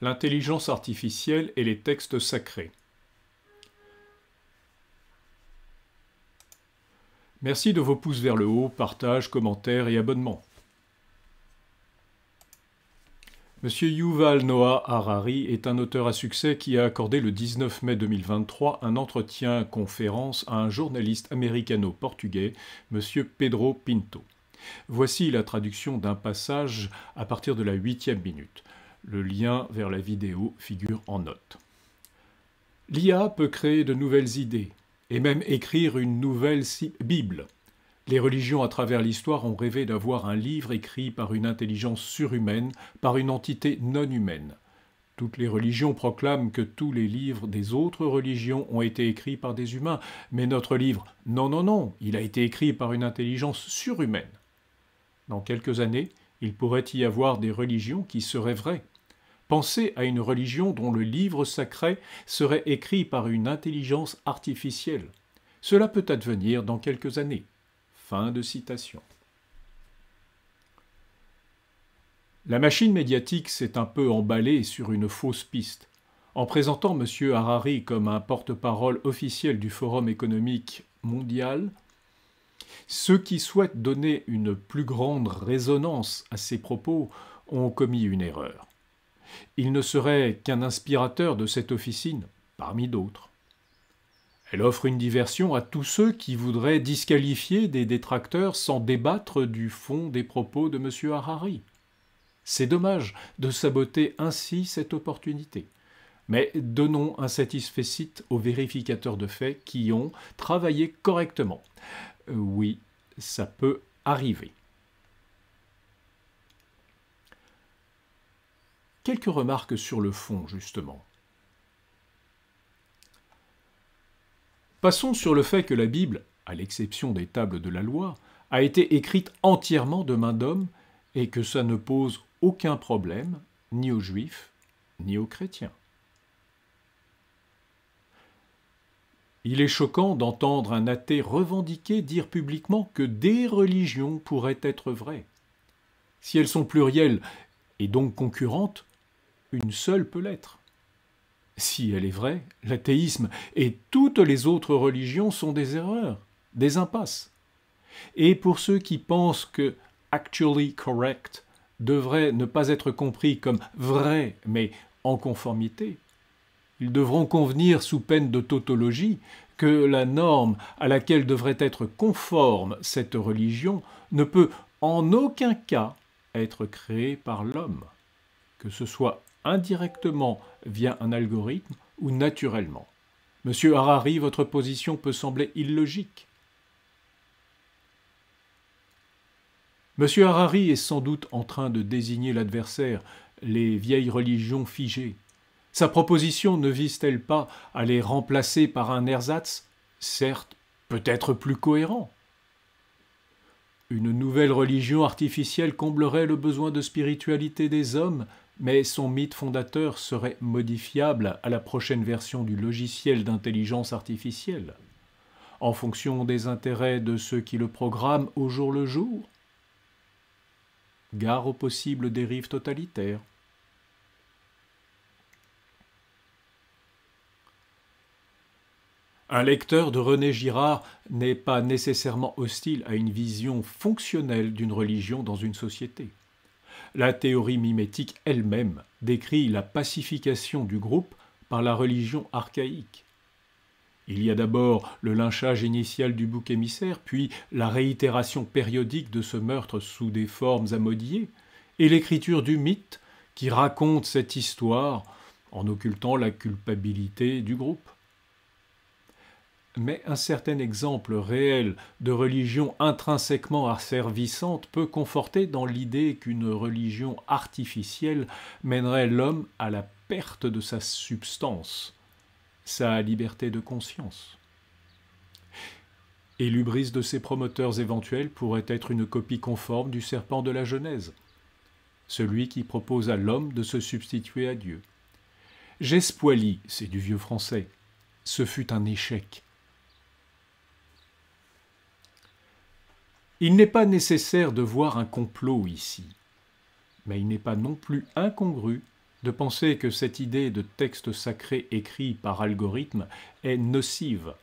l'intelligence artificielle et les textes sacrés. Merci de vos pouces vers le haut, partage, commentaires et abonnements. Monsieur Yuval Noah Harari est un auteur à succès qui a accordé le 19 mai 2023 un entretien-conférence à un journaliste américano-portugais, monsieur Pedro Pinto. Voici la traduction d'un passage à partir de la huitième minute. Le lien vers la vidéo figure en note. L'IA peut créer de nouvelles idées et même écrire une nouvelle Bible. Les religions à travers l'histoire ont rêvé d'avoir un livre écrit par une intelligence surhumaine, par une entité non humaine. Toutes les religions proclament que tous les livres des autres religions ont été écrits par des humains, mais notre livre, non, non, non, il a été écrit par une intelligence surhumaine. Dans quelques années, il pourrait y avoir des religions qui seraient vraies. Pensez à une religion dont le livre sacré serait écrit par une intelligence artificielle. Cela peut advenir dans quelques années. Fin de citation. La machine médiatique s'est un peu emballée sur une fausse piste. En présentant M. Harari comme un porte-parole officiel du Forum économique mondial, ceux qui souhaitent donner une plus grande résonance à ses propos ont commis une erreur. Il ne serait qu'un inspirateur de cette officine, parmi d'autres. Elle offre une diversion à tous ceux qui voudraient disqualifier des détracteurs sans débattre du fond des propos de M. Harari. C'est dommage de saboter ainsi cette opportunité. Mais donnons un site aux vérificateurs de faits qui ont travaillé correctement. Euh, oui, ça peut arriver. Quelques remarques sur le fond, justement. Passons sur le fait que la Bible, à l'exception des tables de la loi, a été écrite entièrement de main d'homme et que ça ne pose aucun problème ni aux juifs ni aux chrétiens. Il est choquant d'entendre un athée revendiqué dire publiquement que des religions pourraient être vraies. Si elles sont plurielles et donc concurrentes, une seule peut l'être. Si elle est vraie, l'athéisme et toutes les autres religions sont des erreurs, des impasses. Et pour ceux qui pensent que actually correct devrait ne pas être compris comme vrai mais en conformité, ils devront convenir sous peine de tautologie que la norme à laquelle devrait être conforme cette religion ne peut en aucun cas être créée par l'homme, que ce soit indirectement via un algorithme ou naturellement. Monsieur Harari, votre position peut sembler illogique. Monsieur Harari est sans doute en train de désigner l'adversaire, les vieilles religions figées. Sa proposition ne vise-t-elle pas à les remplacer par un ersatz, certes peut-être plus cohérent Une nouvelle religion artificielle comblerait le besoin de spiritualité des hommes mais son mythe fondateur serait modifiable à la prochaine version du logiciel d'intelligence artificielle, en fonction des intérêts de ceux qui le programment au jour le jour. Gare aux possibles dérives totalitaires. Un lecteur de René Girard n'est pas nécessairement hostile à une vision fonctionnelle d'une religion dans une société. La théorie mimétique elle-même décrit la pacification du groupe par la religion archaïque. Il y a d'abord le lynchage initial du bouc émissaire, puis la réitération périodique de ce meurtre sous des formes amodiées, et l'écriture du mythe qui raconte cette histoire en occultant la culpabilité du groupe mais un certain exemple réel de religion intrinsèquement asservissante peut conforter dans l'idée qu'une religion artificielle mènerait l'homme à la perte de sa substance, sa liberté de conscience. Et l'ubris de ses promoteurs éventuels pourrait être une copie conforme du serpent de la Genèse, celui qui propose à l'homme de se substituer à Dieu. J'espoilis », c'est du vieux français. Ce fut un échec. Il n'est pas nécessaire de voir un complot ici, mais il n'est pas non plus incongru de penser que cette idée de texte sacré écrit par algorithme est nocive.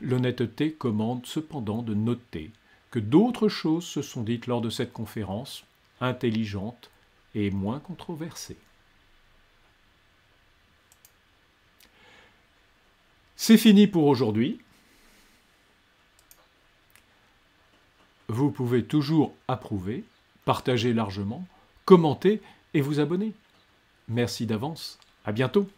L'honnêteté commande cependant de noter que d'autres choses se sont dites lors de cette conférence, intelligentes et moins controversées. C'est fini pour aujourd'hui. vous pouvez toujours approuver, partager largement, commenter et vous abonner. Merci d'avance. À bientôt.